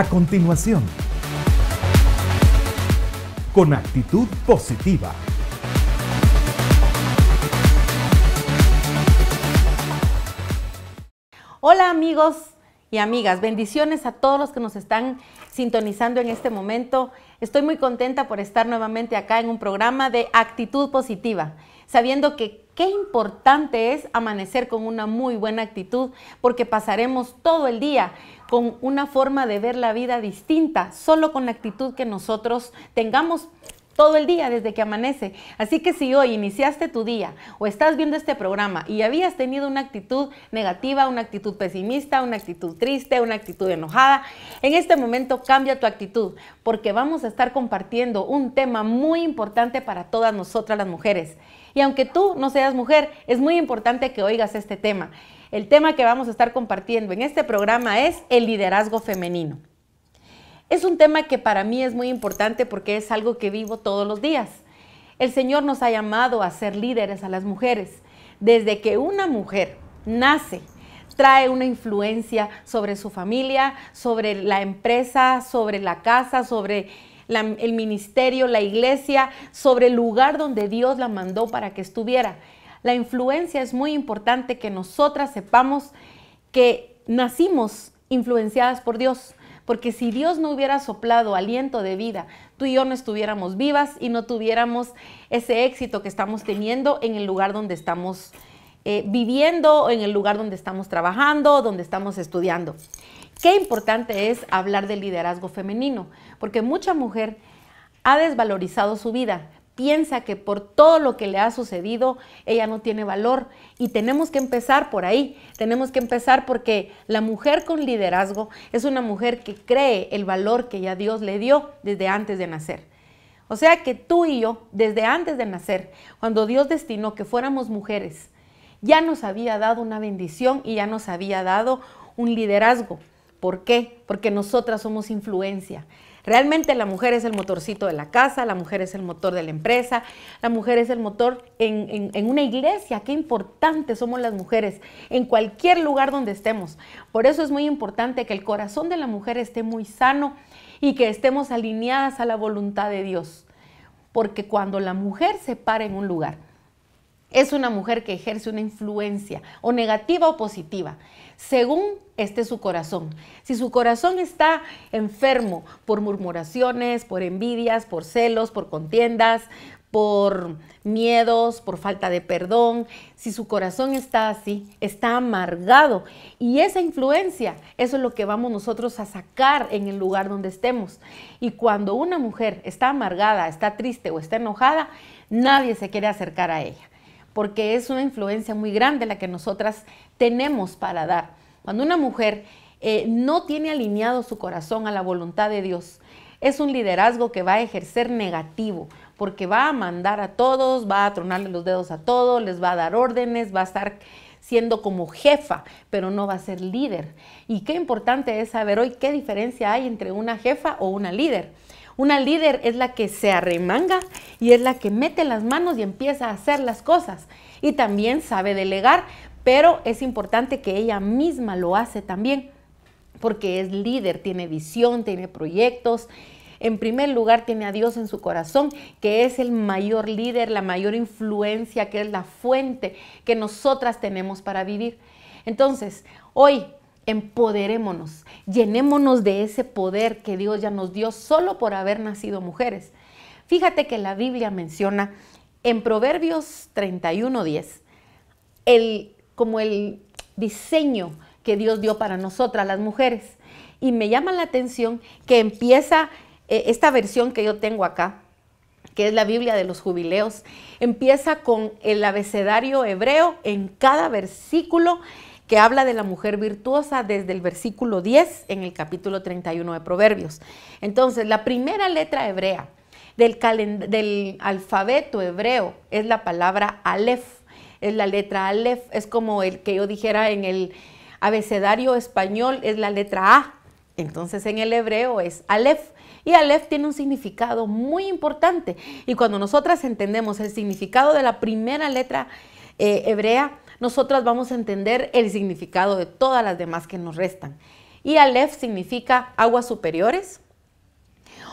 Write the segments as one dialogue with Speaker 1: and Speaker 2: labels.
Speaker 1: A continuación, con actitud positiva. Hola amigos y amigas, bendiciones a todos los que nos están sintonizando en este momento. Estoy muy contenta por estar nuevamente acá en un programa de actitud positiva, sabiendo que qué importante es amanecer con una muy buena actitud porque pasaremos todo el día con una forma de ver la vida distinta, solo con la actitud que nosotros tengamos todo el día desde que amanece. Así que si hoy iniciaste tu día o estás viendo este programa y habías tenido una actitud negativa, una actitud pesimista, una actitud triste, una actitud enojada, en este momento cambia tu actitud porque vamos a estar compartiendo un tema muy importante para todas nosotras las mujeres. Y aunque tú no seas mujer, es muy importante que oigas este tema. El tema que vamos a estar compartiendo en este programa es el liderazgo femenino. Es un tema que para mí es muy importante porque es algo que vivo todos los días. El Señor nos ha llamado a ser líderes a las mujeres. Desde que una mujer nace, trae una influencia sobre su familia, sobre la empresa, sobre la casa, sobre el ministerio, la iglesia, sobre el lugar donde Dios la mandó para que estuviera. La influencia es muy importante que nosotras sepamos que nacimos influenciadas por Dios porque si Dios no hubiera soplado aliento de vida, tú y yo no estuviéramos vivas y no tuviéramos ese éxito que estamos teniendo en el lugar donde estamos eh, viviendo, en el lugar donde estamos trabajando, donde estamos estudiando. Qué importante es hablar del liderazgo femenino, porque mucha mujer ha desvalorizado su vida, piensa que por todo lo que le ha sucedido ella no tiene valor. Y tenemos que empezar por ahí, tenemos que empezar porque la mujer con liderazgo es una mujer que cree el valor que ya Dios le dio desde antes de nacer. O sea que tú y yo, desde antes de nacer, cuando Dios destinó que fuéramos mujeres, ya nos había dado una bendición y ya nos había dado un liderazgo. ¿Por qué? Porque nosotras somos influencia. Realmente la mujer es el motorcito de la casa, la mujer es el motor de la empresa, la mujer es el motor en, una iglesia. Qué importantes somos las mujeres en cualquier lugar donde estemos. Por eso es muy importante que el corazón de la mujer esté muy sano y que estemos alineadas a la voluntad de Dios. Porque cuando la mujer se para en un lugar, es una mujer que ejerce una influencia, o negativa o positiva, según esté su corazón. Si su corazón está enfermo por murmuraciones, por envidias, por celos, por contiendas, por miedos, por falta de perdón, si su corazón está así, está amargado. Y esa influencia, eso es lo que vamos nosotros a sacar en el lugar donde estemos. Y cuando una mujer está amargada, está triste o está enojada, nadie se quiere acercar a ella porque es una influencia muy grande la que nosotras tenemos para dar. Cuando una mujer eh, no tiene alineado su corazón a la voluntad de Dios, es un liderazgo que va a ejercer negativo, porque va a mandar a todos, va a tronarle los dedos a todos, les va a dar órdenes, va a estar siendo como jefa, pero no va a ser líder. Y qué importante es saber hoy qué diferencia hay entre una jefa o una líder. Una líder es la que se arremanga y es la que mete las manos y empieza a hacer las cosas. Y también sabe delegar, pero es importante que ella misma lo hace también, porque es líder, tiene visión, tiene proyectos. En primer lugar, tiene a Dios en su corazón, que es el mayor líder, la mayor influencia, que es la fuente que nosotras tenemos para vivir. Entonces, hoy empoderémonos, llenémonos de ese poder que Dios ya nos dio solo por haber nacido mujeres. Fíjate que la Biblia menciona en Proverbios 31:10 el como el diseño que Dios dio para nosotras las mujeres. Y me llama la atención que empieza eh, esta versión que yo tengo acá, que es la Biblia de los jubileos, empieza con el abecedario hebreo en cada versículo que habla de la mujer virtuosa desde el versículo 10 en el capítulo 31 de Proverbios. Entonces, la primera letra hebrea del, alfabeto hebreo es la palabra Aleph, es la letra Aleph, es como el que yo dijera en el abecedario español, es la letra A, entonces en el hebreo es Aleph. Y Aleph tiene un significado muy importante. Y cuando nosotras entendemos el significado de la primera letra eh, hebrea, nosotras vamos a entender el significado de todas las demás que nos restan. Y Aleph significa aguas superiores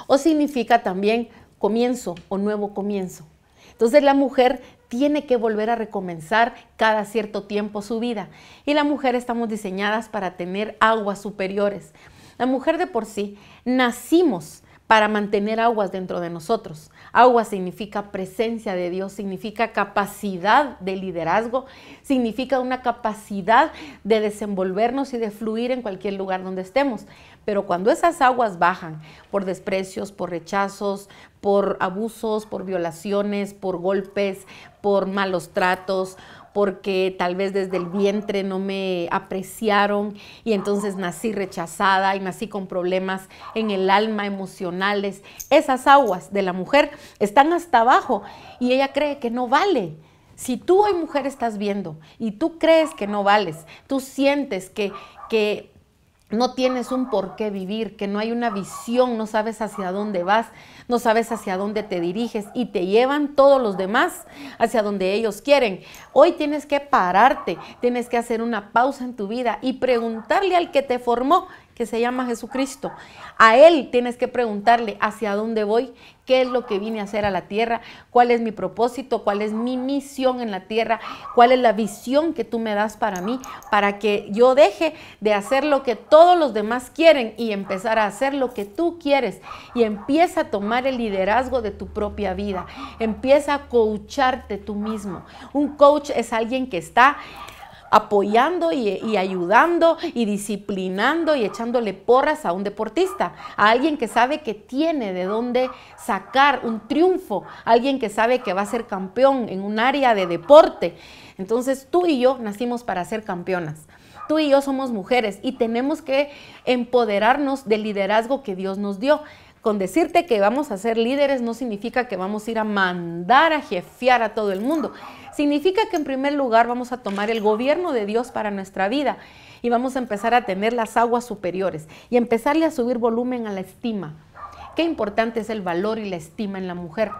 Speaker 1: o significa también comienzo o nuevo comienzo. Entonces la mujer tiene que volver a recomenzar cada cierto tiempo su vida. Y la mujer estamos diseñadas para tener aguas superiores. La mujer de por sí nacimos para mantener aguas dentro de nosotros. Agua significa presencia de Dios, significa capacidad de liderazgo, significa una capacidad de desenvolvernos y de fluir en cualquier lugar donde estemos. Pero cuando esas aguas bajan por desprecios, por rechazos, por abusos, por violaciones, por golpes, por malos tratos, porque tal vez desde el vientre no me apreciaron y entonces nací rechazada y nací con problemas en el alma emocionales. Esas aguas de la mujer están hasta abajo y ella cree que no vale. Si tú hoy mujer estás viendo y tú crees que no vales, tú sientes que, que no tienes un por qué vivir, que no hay una visión, no sabes hacia dónde vas, no sabes hacia dónde te diriges y te llevan todos los demás hacia donde ellos quieren. Hoy tienes que pararte, tienes que hacer una pausa en tu vida y preguntarle al que te formó que se llama Jesucristo. A Él tienes que preguntarle hacia dónde voy, qué es lo que vine a hacer a la tierra, cuál es mi propósito, cuál es mi misión en la tierra, cuál es la visión que tú me das para mí, para que yo deje de hacer lo que todos los demás quieren y empezar a hacer lo que tú quieres y empieza a tomar el liderazgo de tu propia vida, empieza a coacharte tú mismo. Un coach es alguien que está apoyando y, ayudando y disciplinando y echándole porras a un deportista, a alguien que sabe que tiene de dónde sacar un triunfo, alguien que sabe que va a ser campeón en un área de deporte. Entonces tú y yo nacimos para ser campeonas. Tú y yo somos mujeres y tenemos que empoderarnos del liderazgo que Dios nos dio con decirte que vamos a ser líderes no significa que vamos a ir a mandar a jefear a todo el mundo, Significa que en primer lugar vamos a tomar el gobierno de Dios para nuestra vida y vamos a empezar a tener las aguas superiores y empezarle a subir volumen a la estima. Qué importante es el valor y la estima en la mujer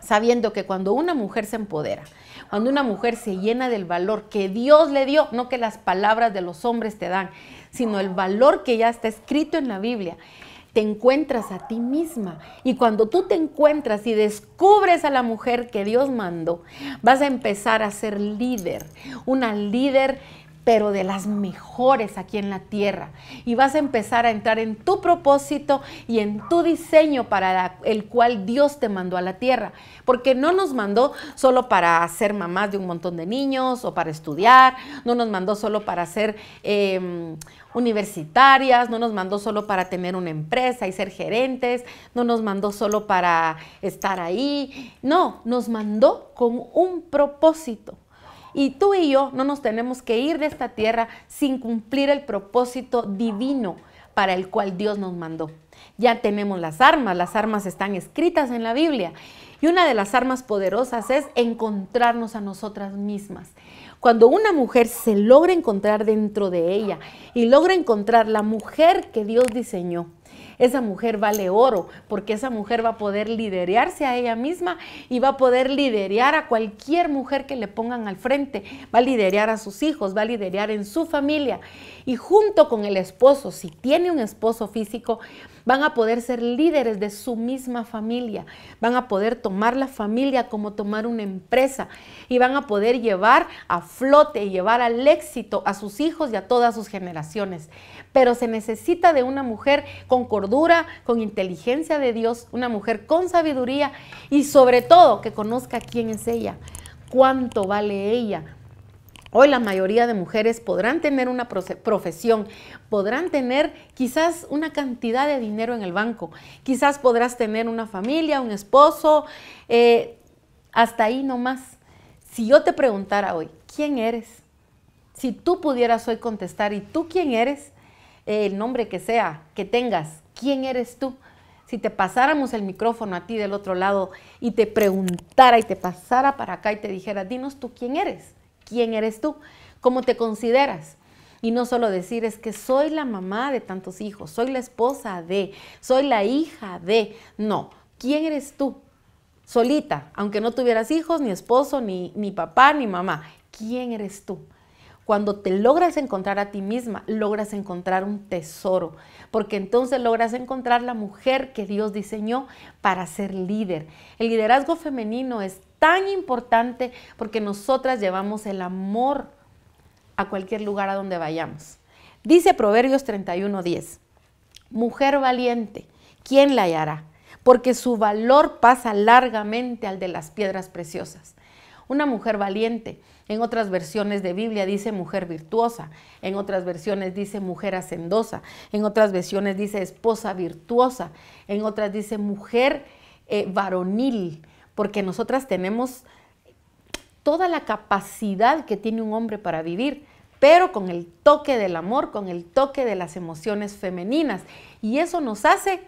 Speaker 1: sabiendo que cuando una mujer se empodera, cuando una mujer se llena del valor que Dios le dio, no que las palabras de los hombres te dan, sino el valor que ya está escrito en la Biblia, te encuentras a ti misma. Y cuando tú te encuentras y descubres a la mujer que Dios mandó, vas a empezar a ser líder, una líder pero de las mejores aquí en la tierra. Y vas a empezar a entrar en tu propósito y en tu diseño para el cual Dios te mandó a la tierra. Porque no nos mandó solo para ser mamás de un montón de niños o para estudiar, no nos mandó solo para ser em, universitarias, no nos mandó solo para tener una empresa y ser gerentes, no nos mandó solo para estar ahí. No, nos mandó con un propósito. Y tú y yo no nos tenemos que ir de esta tierra sin cumplir el propósito divino para el cual Dios nos mandó. Ya tenemos las armas, las armas están escritas en la Biblia. Y una de las armas poderosas es encontrarnos a nosotras mismas. Cuando una mujer se logra encontrar dentro de ella y logra encontrar la mujer que Dios diseñó, esa mujer vale oro, porque esa mujer va a poder liderearse a ella misma y va a poder liderear a cualquier mujer que le pongan al frente, va a liderear a sus hijos, va a liderear en su familia. Y junto con el esposo, si tiene un esposo físico, van a poder ser líderes de su misma familia, van a poder tomar la familia como tomar una empresa y van a poder llevar a flote y llevar al éxito a sus hijos y a todas sus generaciones. Pero se necesita de una mujer con cordura, con inteligencia de Dios, una mujer con sabiduría y sobre todo que conozca quién es ella, cuánto vale ella, Hoy la mayoría de mujeres podrán tener una profesión, podrán tener quizás una cantidad de dinero en el banco, quizás podrás tener una familia, un esposo, eh, hasta ahí nomás. Si yo te preguntara hoy, ¿quién eres? Si tú pudieras hoy contestar, ¿y tú quién eres? Eh, el nombre que sea, que tengas, ¿quién eres tú? si te pasáramos el micrófono a ti del otro lado y te preguntara y te pasara para acá y te dijera, dinos tú quién eres quién eres tú, cómo te consideras. Y no solo decir es que soy la mamá de tantos hijos, soy la esposa de, soy la hija de. No, ¿quién eres tú? Solita, aunque no tuvieras hijos, ni esposo, ni, ni papá, ni mamá. ¿Quién eres tú? Cuando te logras encontrar a ti misma, logras encontrar un tesoro, porque entonces logras encontrar la mujer que Dios diseñó para ser líder. El liderazgo femenino es tan importante porque nosotras llevamos el amor a cualquier lugar a donde vayamos. Dice Proverbios 31:10, mujer valiente, ¿quién la hallará? Porque su valor pasa largamente al de las piedras preciosas. Una mujer valiente, en otras versiones de Biblia dice mujer virtuosa, en otras versiones dice mujer hacendosa, en otras versiones dice esposa virtuosa, en otras dice mujer eh, varonil, porque nosotras tenemos toda la capacidad que tiene un hombre para vivir, pero con el toque del amor, con el toque de las emociones femeninas. Y eso nos hace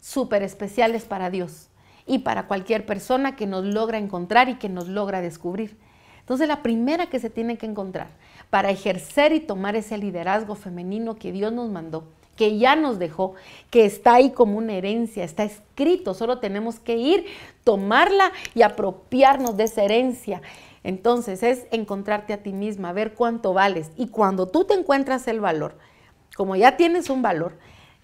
Speaker 1: súper especiales para Dios y para cualquier persona que nos logra encontrar y que nos logra descubrir. Entonces la primera que se tiene que encontrar para ejercer y tomar ese liderazgo femenino que Dios nos mandó que ya nos dejó, que está ahí como una herencia, está escrito, solo tenemos que ir, tomarla y apropiarnos de esa herencia. Entonces es encontrarte a ti misma, ver cuánto vales. Y cuando tú te encuentras el valor, como ya tienes un valor,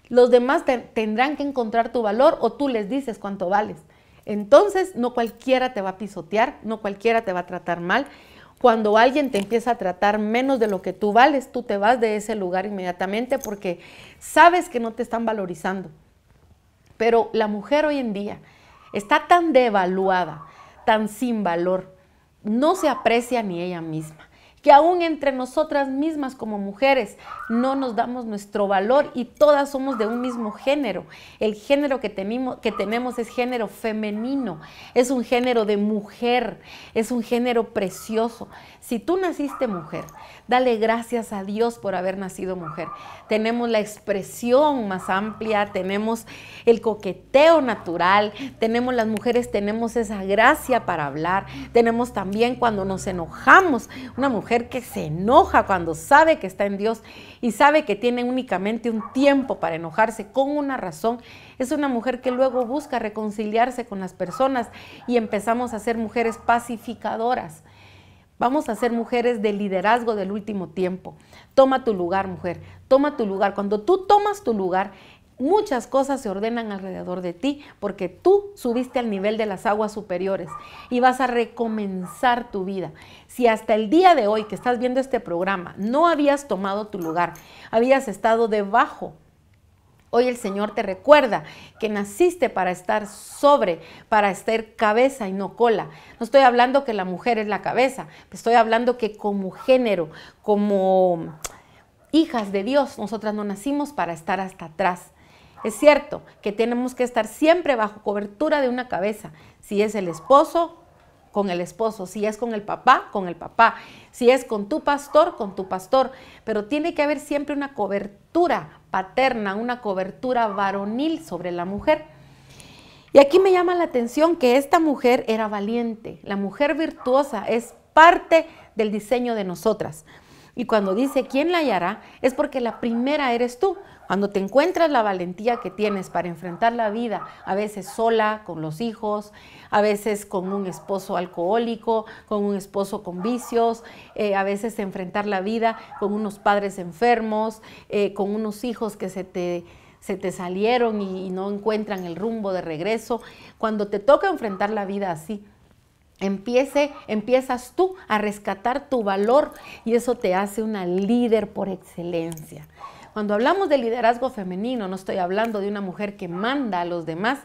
Speaker 1: los demás tendrán que encontrar tu valor o tú les dices cuánto vales. Entonces no cualquiera te va a pisotear, no cualquiera te va a tratar mal cuando alguien te empieza a tratar menos de lo que tú vales, tú te vas de ese lugar inmediatamente porque sabes que no te están valorizando. Pero la mujer hoy en día está tan devaluada, tan sin valor, no se aprecia ni ella misma que aún entre nosotras mismas como mujeres no nos damos nuestro valor y todas somos de un mismo género. El género que, que tenemos es género femenino, es un género de mujer, es un género precioso. Si tú naciste mujer, dale gracias a Dios por haber nacido mujer. Tenemos la expresión más amplia, tenemos el coqueteo natural, tenemos las mujeres, tenemos esa gracia para hablar, tenemos también cuando nos enojamos, una mujer que se enoja cuando sabe que está en Dios y sabe que tiene únicamente un tiempo para enojarse con una razón. Es una mujer que luego busca reconciliarse con las personas y empezamos a ser mujeres pacificadoras. Vamos a ser mujeres de liderazgo del último tiempo. Toma tu lugar, mujer. Toma tu lugar. Cuando tú tomas tu lugar, muchas cosas se ordenan alrededor de ti porque tú subiste al nivel de las aguas superiores y vas a recomenzar tu vida. Si hasta el día de hoy que estás viendo este programa no habías tomado tu lugar, habías estado debajo Hoy el Señor te recuerda que naciste para estar sobre, para estar cabeza y no cola. No estoy hablando que la mujer es la cabeza, estoy hablando que como género, como hijas de Dios, nosotras no nacimos para estar hasta atrás. Es cierto que tenemos que estar siempre bajo cobertura de una cabeza. Si es el esposo, con el esposo, si es con el papá, con el papá, si es con tu pastor, con tu pastor, pero tiene que haber siempre una cobertura paterna, una cobertura varonil sobre la mujer. Y aquí me llama la atención que esta mujer era valiente, la mujer virtuosa es parte del diseño de nosotras. Y cuando dice quién la hallará, es porque la primera eres tú. Cuando te encuentras la valentía que tienes para enfrentar la vida, a veces sola, con los hijos, a veces con un esposo alcohólico, con un esposo con vicios, eh, a veces enfrentar la vida con unos padres enfermos, eh, con unos hijos que se te salieron y, no encuentran el rumbo de regreso. Cuando te toca enfrentar la vida así, empiezas tú a rescatar tu valor y eso te hace una líder por excelencia. Cuando hablamos de liderazgo femenino, no estoy hablando de una mujer que manda a los demás,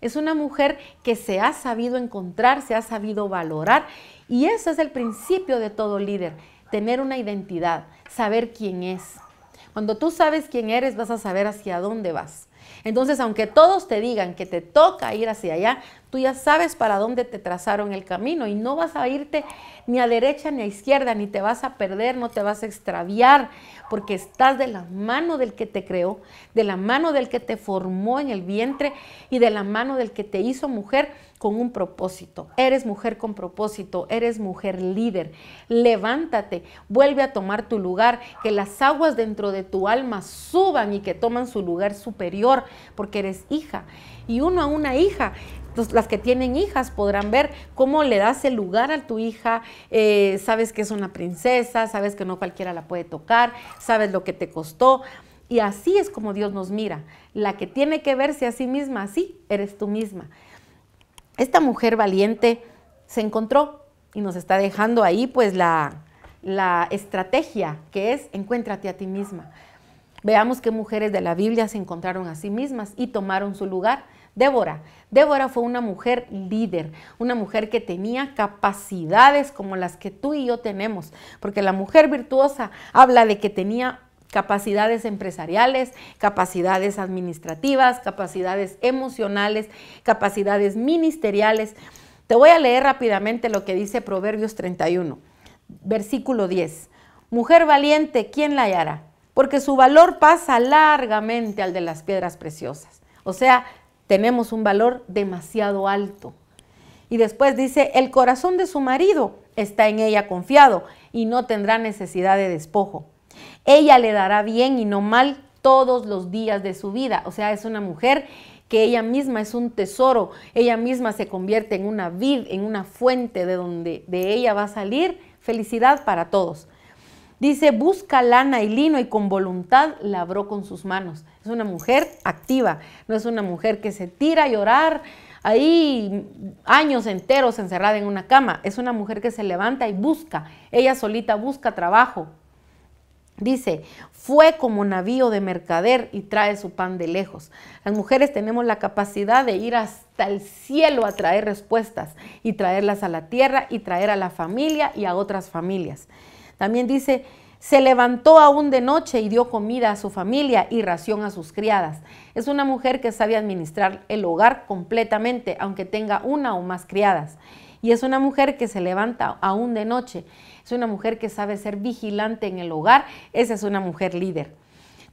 Speaker 1: es una mujer que se ha sabido encontrar, se ha sabido valorar y eso es el principio de todo líder, tener una identidad, saber quién es. Cuando tú sabes quién eres, vas a saber hacia dónde vas. Entonces, aunque todos te digan que te toca ir hacia allá, Tú ya sabes para dónde te trazaron el camino y no vas a irte ni a derecha ni a izquierda, ni te vas a perder, no te vas a extraviar, porque estás de la mano del que te creó, de la mano del que te formó en el vientre y de la mano del que te hizo mujer con un propósito. Eres mujer con propósito, eres mujer líder. Levántate, vuelve a tomar tu lugar, que las aguas dentro de tu alma suban y que toman su lugar superior, porque eres hija. Y uno a una hija las que tienen hijas podrán ver cómo le das el lugar a tu hija, eh, sabes que es una princesa, sabes que no cualquiera la puede tocar, sabes lo que te costó. Y así es como Dios nos mira. La que tiene que verse a sí misma así, eres tú misma. Esta mujer valiente se encontró y nos está dejando ahí pues la, la estrategia que es encuéntrate a ti misma. Veamos qué mujeres de la Biblia se encontraron a sí mismas y tomaron su lugar. Débora. Débora fue una mujer líder, una mujer que tenía capacidades como las que tú y yo tenemos, porque la mujer virtuosa habla de que tenía capacidades empresariales, capacidades administrativas, capacidades emocionales, capacidades ministeriales. Te voy a leer rápidamente lo que dice Proverbios 31, versículo 10. Mujer valiente, ¿quién la hallará? Porque su valor pasa largamente al de las piedras preciosas. O sea, tenemos un valor demasiado alto. Y después dice, el corazón de su marido está en ella confiado y no tendrá necesidad de despojo. Ella le dará bien y no mal todos los días de su vida. O sea, es una mujer que ella misma es un tesoro, ella misma se convierte en una vid, en una fuente de donde de ella va a salir felicidad para todos. Dice, busca lana y lino y con voluntad labró con sus manos. Es una mujer activa, no es una mujer que se tira a llorar ahí años enteros encerrada en una cama. Es una mujer que se levanta y busca, ella solita busca trabajo. Dice, fue como navío de mercader y trae su pan de lejos. Las mujeres tenemos la capacidad de ir hasta el cielo a traer respuestas y traerlas a la tierra y traer a la familia y a otras familias. También dice, se levantó aún de noche y dio comida a su familia y ración a sus criadas. Es una mujer que sabe administrar el hogar completamente, aunque tenga una o más criadas. Y es una mujer que se levanta aún de noche. Es una mujer que sabe ser vigilante en el hogar. Esa es una mujer líder.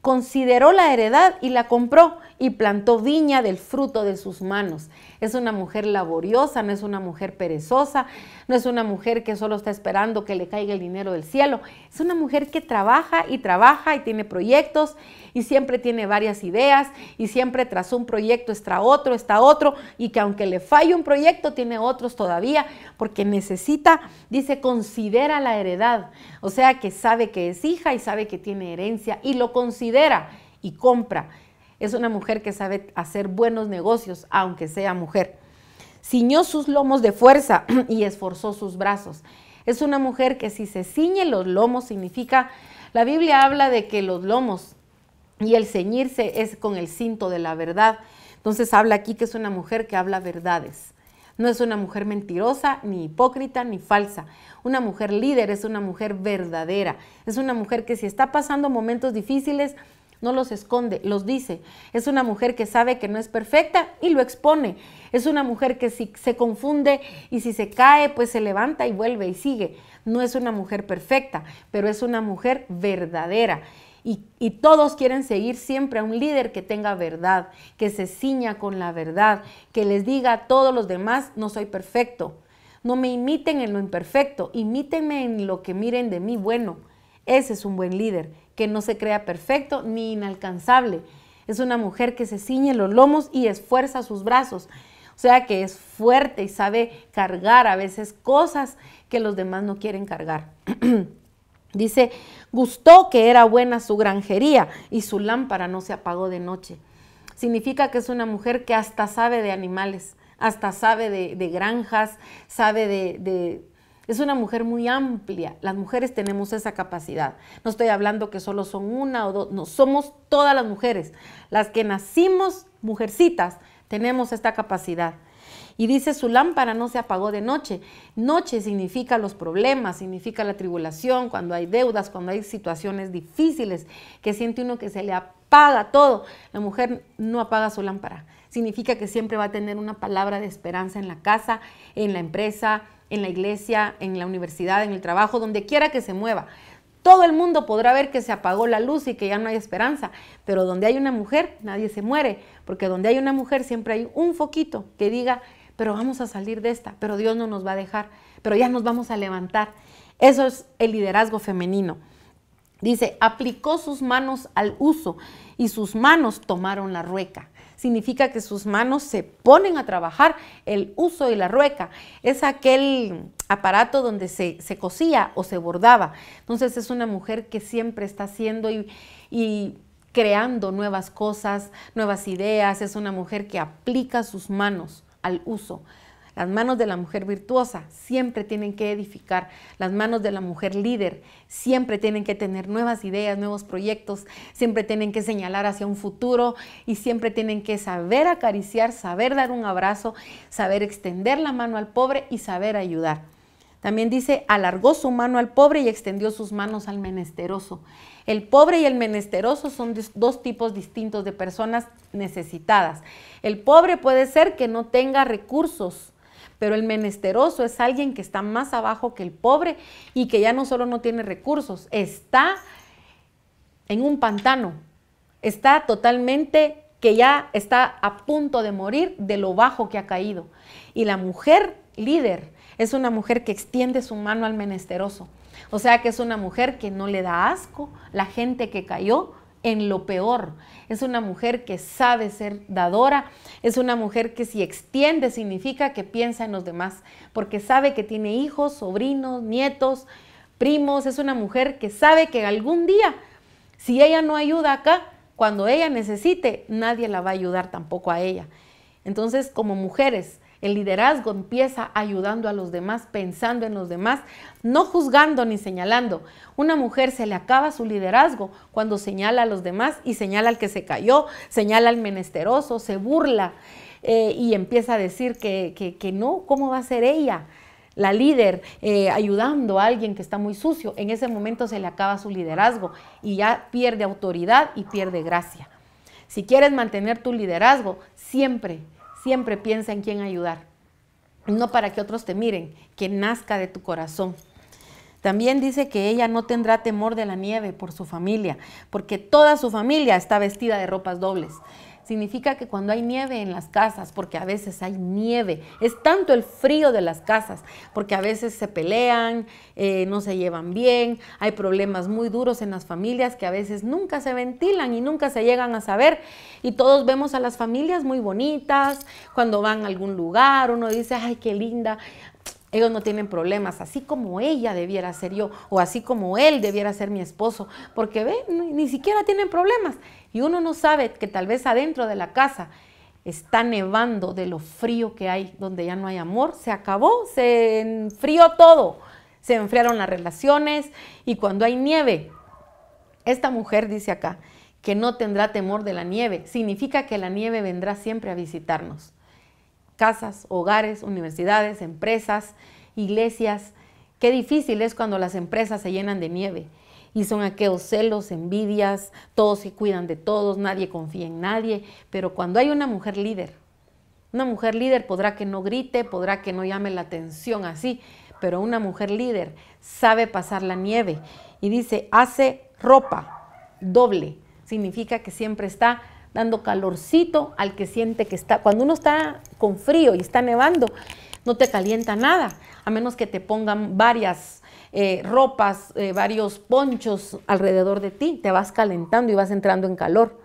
Speaker 1: Consideró la heredad y la compró y plantó viña del fruto de sus manos. Es una mujer laboriosa, no es una mujer perezosa, no es una mujer que solo está esperando que le caiga el dinero del cielo. Es una mujer que trabaja y trabaja y tiene proyectos y siempre tiene varias ideas y siempre tras un proyecto está otro, está otro y que aunque le falle un proyecto tiene otros todavía porque necesita, dice, considera la heredad. O sea que sabe que es hija y sabe que tiene herencia y lo considera y compra es una mujer que sabe hacer buenos negocios, aunque sea mujer. Ciñó sus lomos de fuerza y esforzó sus brazos. Es una mujer que si se ciñe los lomos significa, la Biblia habla de que los lomos y el ceñirse es con el cinto de la verdad. Entonces habla aquí que es una mujer que habla verdades. No es una mujer mentirosa, ni hipócrita, ni falsa. Una mujer líder es una mujer verdadera. Es una mujer que si está pasando momentos difíciles, no los esconde, los dice. Es una mujer que sabe que no es perfecta y lo expone. Es una mujer que si se confunde y si se cae, pues se levanta y vuelve y sigue. No es una mujer perfecta, pero es una mujer verdadera. Y, todos quieren seguir siempre a un líder que tenga verdad, que se ciña con la verdad, que les diga a todos los demás, no soy perfecto. No me imiten en lo imperfecto, imítenme en lo que miren de mí bueno. Ese es un buen líder que no se crea perfecto ni inalcanzable. Es una mujer que se ciñe los lomos y esfuerza sus brazos. O sea que es fuerte y sabe cargar a veces cosas que los demás no quieren cargar. Dice, gustó que era buena su granjería y su lámpara no se apagó de noche. Significa que es una mujer que hasta sabe de animales, hasta sabe de, granjas, sabe de es una mujer muy amplia. Las mujeres tenemos esa capacidad. No estoy hablando que solo son una o dos, no, somos todas las mujeres. Las que nacimos mujercitas tenemos esta capacidad. Y dice, su lámpara no se apagó de noche. Noche significa los problemas, significa la tribulación, cuando hay deudas, cuando hay situaciones difíciles, que siente uno que se le apaga todo. La mujer no apaga su lámpara. Significa que siempre va a tener una palabra de esperanza en la casa, en la empresa, en la iglesia, en la universidad, en el trabajo, donde quiera que se mueva. Todo el mundo podrá ver que se apagó la luz y que ya no hay esperanza, pero donde hay una mujer, nadie se muere, porque donde hay una mujer siempre hay un foquito que diga, pero vamos a salir de esta, pero Dios no nos va a dejar, pero ya nos vamos a levantar. Eso es el liderazgo femenino. Dice, aplicó sus manos al uso y sus manos tomaron la rueca significa que sus manos se ponen a trabajar. El uso y la rueca es aquel aparato donde se, se cosía o se bordaba. Entonces es una mujer que siempre está haciendo y, y creando nuevas cosas, nuevas ideas. Es una mujer que aplica sus manos al uso. Las manos de la mujer virtuosa siempre tienen que edificar. Las manos de la mujer líder siempre tienen que tener nuevas ideas, nuevos proyectos, siempre tienen que señalar hacia un futuro y siempre tienen que saber acariciar, saber dar un abrazo, saber extender la mano al pobre y saber ayudar. También dice, alargó su mano al pobre y extendió sus manos al menesteroso. El pobre y el menesteroso son dos tipos distintos de personas necesitadas. El pobre puede ser que no tenga recursos pero el menesteroso es alguien que está más abajo que el pobre y que ya no solo no tiene recursos, está en un pantano, está totalmente que ya está a punto de morir de lo bajo que ha caído. Y la mujer líder es una mujer que extiende su mano al menesteroso. O sea que es una mujer que no le da asco la gente que cayó, en lo peor. Es una mujer que sabe ser dadora, es una mujer que si extiende significa que piensa en los demás, porque sabe que tiene hijos, sobrinos, nietos, primos, es una mujer que sabe que algún día, si ella no ayuda acá, cuando ella necesite, nadie la va a ayudar tampoco a ella. Entonces, como mujeres, el liderazgo empieza ayudando a los demás, pensando en los demás, no juzgando ni señalando. Una mujer se le acaba su liderazgo cuando señala a los demás y señala al que se cayó, señala al menesteroso, se burla eh, y empieza a decir que, no, ¿cómo va a ser ella? la líder eh, ayudando a alguien que está muy sucio, en ese momento se le acaba su liderazgo y ya pierde autoridad y pierde gracia. Si quieres mantener tu liderazgo, siempre Siempre piensa en quién ayudar, no para que otros te miren, que nazca de tu corazón. También dice que ella no tendrá temor de la nieve por su familia, porque toda su familia está vestida de ropas dobles significa que cuando hay nieve en las casas, porque a veces hay nieve, es tanto el frío de las casas, porque a veces se pelean, eh, no se llevan bien, hay problemas muy duros en las familias que a veces nunca se ventilan y nunca se llegan a saber. Y todos vemos a las familias muy bonitas, cuando van a algún lugar, uno dice, ay, qué linda, ellos no tienen problemas, así como ella debiera ser yo o así como él debiera ser mi esposo, porque ve, ni siquiera tienen problemas. Y uno no sabe que tal vez adentro de la casa está nevando de lo frío que hay, donde ya no hay amor, se acabó, se enfrió todo, se enfriaron las relaciones y cuando hay nieve, esta mujer dice acá, que no tendrá temor de la nieve, significa que la nieve vendrá siempre a visitarnos casas, hogares, universidades, empresas, iglesias. Qué difícil es cuando las empresas se llenan de nieve y son aquellos celos, envidias, todos se cuidan de todos, nadie confía en nadie, pero cuando hay una mujer líder, una mujer líder podrá que no grite, podrá que no llame la atención así, pero una mujer líder sabe pasar la nieve y dice, hace ropa doble, significa que siempre está dando calorcito al que siente que está. Cuando uno está con frío y está nevando, no te calienta nada, a menos que te pongan varias eh, ropas, eh, varios ponchos alrededor de ti, te vas calentando y vas entrando en calor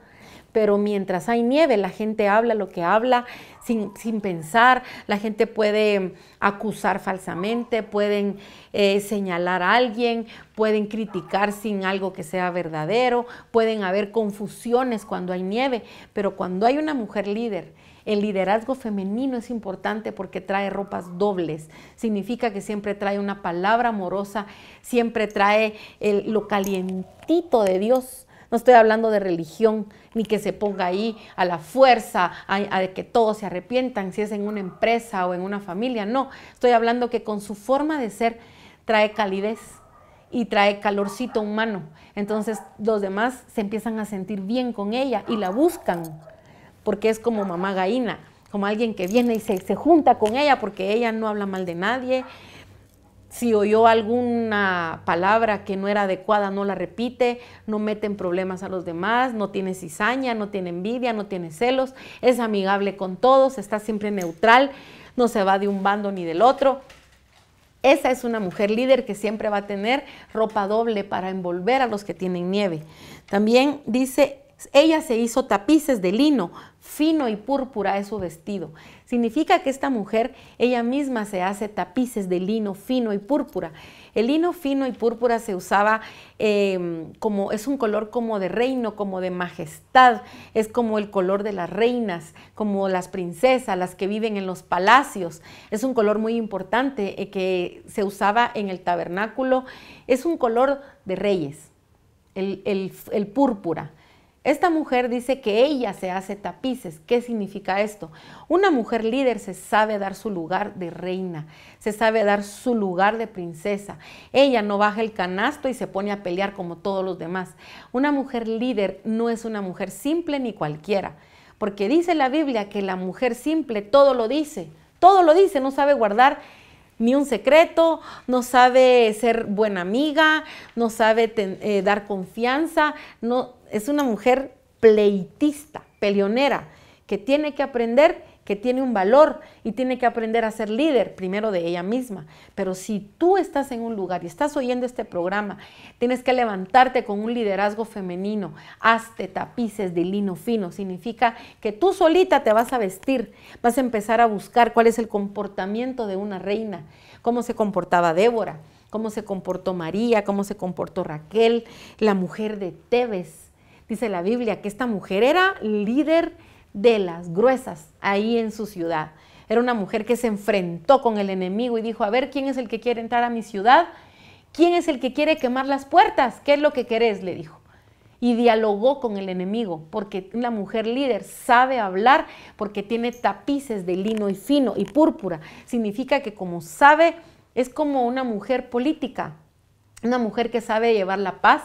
Speaker 1: pero mientras hay nieve la gente habla lo que habla sin, pensar, la gente puede em, acusar falsamente, pueden eh, señalar a alguien, pueden criticar sin algo que sea verdadero, pueden haber confusiones cuando hay nieve, pero cuando hay una mujer líder, el liderazgo femenino es importante porque trae ropas dobles. Significa que siempre trae una palabra amorosa, siempre trae lo calientito de Dios. No estoy hablando de religión, ni que se ponga ahí a la fuerza, a, que todos se arrepientan, si es en una empresa o en una familia, no, estoy hablando que con su forma de ser trae calidez y trae calorcito humano. Entonces los demás se empiezan a sentir bien con ella y la buscan, porque es como mamá gallina, como alguien que viene y se, se junta con ella porque ella no habla mal de nadie, si oyó alguna palabra que no era adecuada, no la repite, no mete en problemas a los demás, no tiene cizaña, no tiene envidia, no tiene celos, es amigable con todos, está siempre neutral, no se va de un bando ni del otro. Esa es una mujer líder que siempre va a tener ropa doble para envolver a los que tienen nieve. También dice, ella se hizo tapices de lino, fino y púrpura es su vestido. Significa que esta mujer ella misma se hace tapices de lino fino y púrpura. El lino fino y púrpura se usaba em, como, es un color como de reino, como de majestad, es como el color de las reinas, como las princesas, las que viven en los palacios. Es un color muy importante eh, que se usaba en el tabernáculo. Es un color de reyes, el púrpura. Esta mujer dice que ella se hace tapices. ¿Qué significa esto? Una mujer líder se sabe dar su lugar de reina, se sabe dar su lugar de princesa. Ella no baja el canasto y se pone a pelear como todos los demás. Una mujer líder no es una mujer simple ni cualquiera, porque dice la Biblia que la mujer simple todo lo dice, todo lo dice, no sabe guardar ni un secreto, no sabe ser buena amiga, no sabe eh, dar confianza, no, es una mujer pleitista, peleonera, que tiene que aprender que tiene un valor y tiene que aprender a ser líder primero de ella misma. Pero si tú estás en un lugar y estás oyendo este programa, tienes que levantarte con un liderazgo femenino. Hazte tapices de lino fino. Significa que tú solita te vas a vestir, vas a empezar a buscar cuál es el comportamiento de una reina, cómo se comportaba Débora, cómo se comportó María, cómo se comportó Raquel, la mujer de Tebes. Dice la Biblia que esta mujer era líder de las gruesas ahí en su ciudad. Era una mujer que se enfrentó con el enemigo y dijo, a ver, ¿quién es el que quiere entrar a mi ciudad? ¿Quién es el que quiere quemar las puertas? ¿Qué es lo que querés? le dijo. Y dialogó con el enemigo, porque una mujer líder sabe hablar, porque tiene tapices de lino y fino y púrpura. Significa que como sabe, es como una mujer política, una mujer que sabe llevar la paz,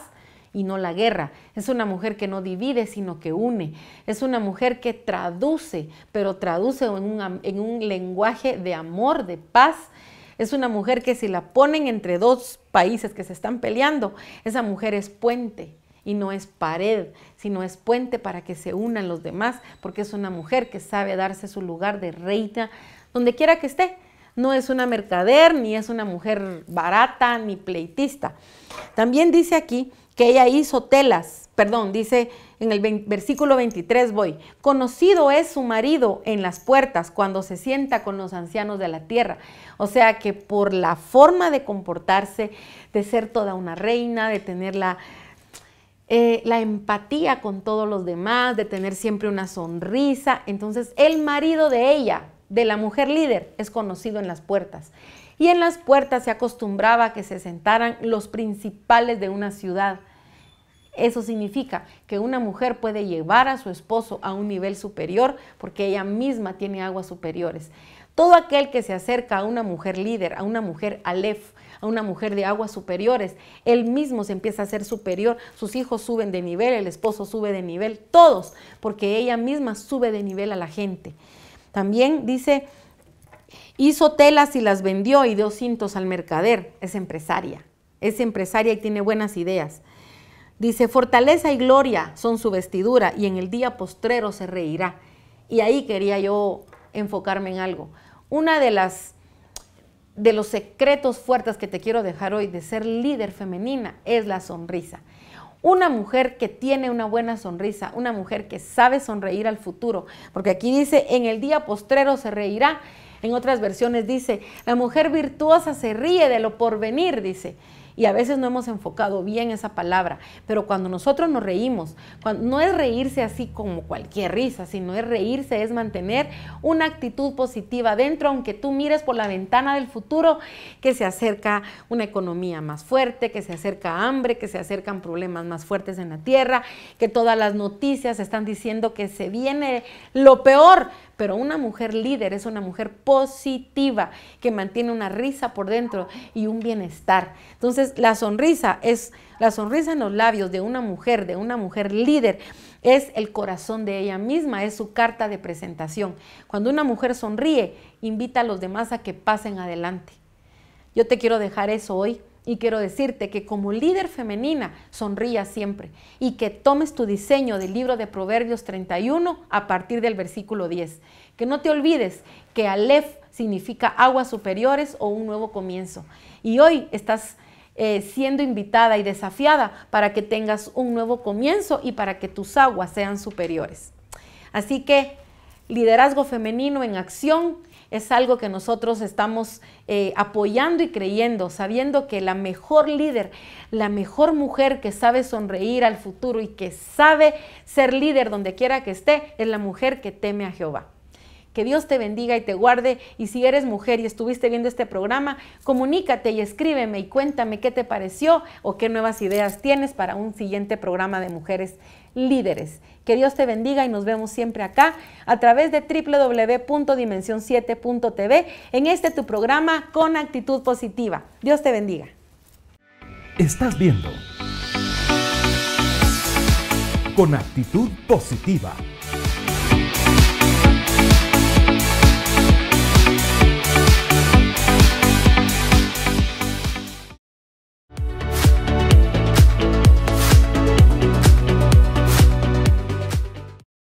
Speaker 1: y no la guerra. Es una mujer que no divide, sino que une. Es una mujer que traduce, pero traduce en un, lenguaje de amor, de paz. Es una mujer que si la ponen entre dos países que se están peleando, esa mujer es puente, y no es pared, sino es puente para que se unan los demás, porque es una mujer que sabe darse su lugar de reina donde quiera que esté. No es una mercader, ni es una mujer barata, ni pleitista. También dice aquí ella hizo telas, perdón, dice en el versículo 23 voy, conocido es su marido en las puertas cuando se sienta con los ancianos de la tierra. O sea que por la forma de comportarse, de ser toda una reina, de tener la, eh, la empatía con todos los demás, de tener siempre una sonrisa, entonces el marido de ella, de la mujer líder, es conocido en las puertas. Y en las puertas se acostumbraba que se sentaran los principales de una ciudad eso significa que una mujer puede llevar a su esposo a un nivel superior porque ella misma tiene aguas superiores. Todo aquel que se acerca a una mujer líder, a una mujer alef, a una mujer de aguas superiores, él mismo se empieza a ser superior, sus hijos suben de nivel, el esposo sube de nivel, todos, porque ella misma sube de nivel a la gente. También dice, hizo telas y las vendió y dio cintos al mercader, es empresaria, es empresaria y tiene buenas ideas. Dice, fortaleza y gloria son su vestidura y en el día postrero se reirá. Y ahí quería yo enfocarme en algo. Una de las de los secretos fuertes que te quiero dejar hoy de ser líder femenina es la sonrisa. Una mujer que tiene una buena sonrisa, una mujer que sabe sonreír al futuro, porque aquí dice, en el día postrero se reirá. En otras versiones dice, la mujer virtuosa se ríe de lo porvenir, dice. Y a veces no hemos enfocado bien esa palabra, pero cuando nosotros nos reímos, no es reírse así como cualquier risa, sino es reírse, es mantener una actitud positiva dentro, aunque tú mires por la ventana del futuro que se acerca una economía más fuerte, que se acerca hambre, que se acercan problemas más fuertes en la tierra, que todas las noticias están diciendo que se viene lo peor, pero una mujer líder es una mujer positiva que mantiene una risa por dentro y un bienestar. Entonces, la sonrisa es la sonrisa en los labios de una mujer, de una mujer líder es el corazón de ella misma, es su carta de presentación. Cuando una mujer sonríe, invita a los demás a que pasen adelante. Yo te quiero dejar eso hoy. Y quiero decirte que como líder femenina, sonría siempre y que tomes tu diseño del libro de Proverbios 31 a partir del versículo 10. Que no te olvides que Aleph significa aguas superiores o un nuevo comienzo. Y hoy estás eh, siendo invitada y desafiada para que tengas un nuevo comienzo y para que tus aguas sean superiores. Así que liderazgo femenino en acción es algo que nosotros estamos eh, apoyando y creyendo, sabiendo que la mejor líder, la mejor mujer que sabe sonreír al futuro y que sabe ser líder donde quiera que esté, es la mujer que teme a Jehová. Que Dios te bendiga y te guarde. Y si eres mujer y estuviste viendo este programa, comunícate y escríbeme y cuéntame qué te pareció o qué nuevas ideas tienes para un siguiente programa de mujeres líderes. Que Dios te bendiga y nos vemos siempre acá a través de www.dimension7.tv en este tu programa con actitud positiva. Dios te bendiga. Estás viendo con actitud positiva